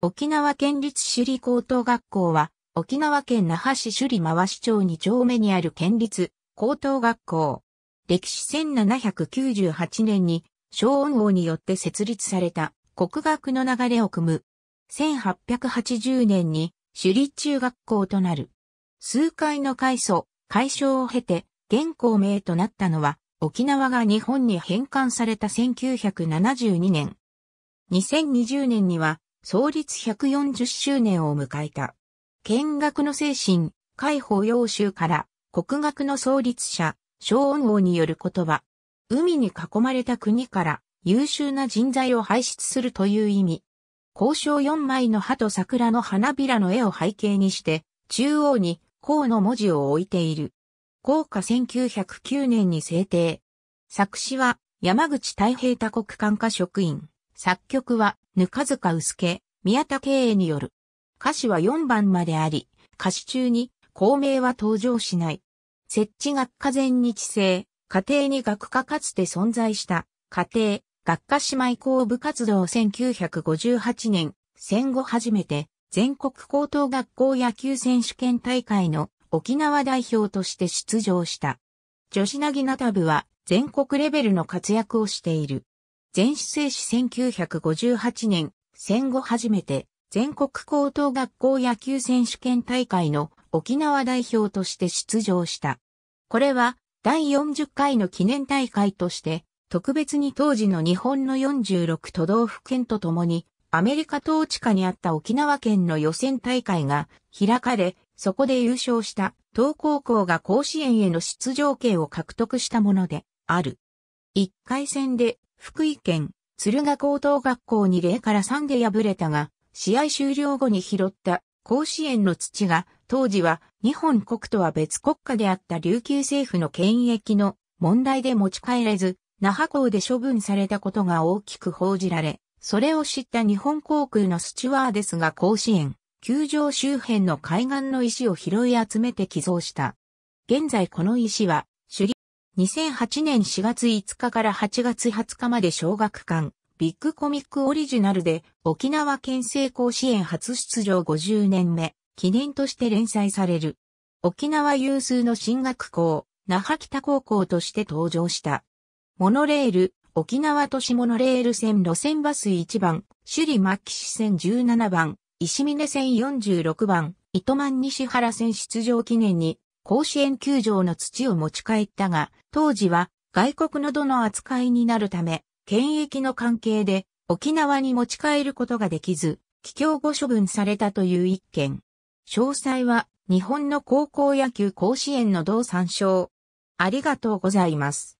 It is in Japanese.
沖縄県立首里高等学校は、沖縄県那覇市首里回し町2丁目にある県立高等学校。歴史1798年に、昭恩王によって設立された国学の流れを組む。1880年に首里中学校となる。数回の改祖、改称を経て、現校名となったのは、沖縄が日本に返還された1972年。2020年には、創立140周年を迎えた。見学の精神、解放要集から国学の創立者、小恩王による言葉。海に囲まれた国から優秀な人材を輩出するという意味。交渉4枚の葉と桜の花びらの絵を背景にして、中央に項の文字を置いている。効化1909年に制定。作詞は山口太平多国管下職員。作曲は、ぬかずかうすけ、宮田営による。歌詞は4番まであり、歌詞中に、孔明は登場しない。設置学科前日制、家庭に学科かつて存在した、家庭、学科姉妹校部活動1958年、戦後初めて、全国高等学校野球選手権大会の沖縄代表として出場した。女子なぎなた部は全国レベルの活躍をしている。全市制市1958年、戦後初めて、全国高等学校野球選手権大会の沖縄代表として出場した。これは第40回の記念大会として、特別に当時の日本の46都道府県とともに、アメリカ統治下にあった沖縄県の予選大会が開かれ、そこで優勝した東高校が甲子園への出場権を獲得したものである。1回戦で福井県、敦賀高等学校に0から3で敗れたが、試合終了後に拾った甲子園の土が、当時は日本国とは別国家であった琉球政府の権益の問題で持ち帰れず、那覇港で処分されたことが大きく報じられ、それを知った日本航空のスチュワーですが甲子園、球場周辺の海岸の石を拾い集めて寄贈した。現在この石は2008年4月5日から8月20日まで小学館、ビッグコミックオリジナルで沖縄県政甲子園初出場50年目、記念として連載される。沖縄有数の進学校、那覇北高校として登場した。モノレール、沖縄都市モノレール線路線バス1番、首里牧市線17番、石峰線46番、糸満西原線出場記念に甲子園球場の土を持ち帰ったが、当時は外国の土の扱いになるため、権益の関係で沖縄に持ち帰ることができず、帰郷後処分されたという一件。詳細は日本の高校野球甲子園の同参照。ありがとうございます。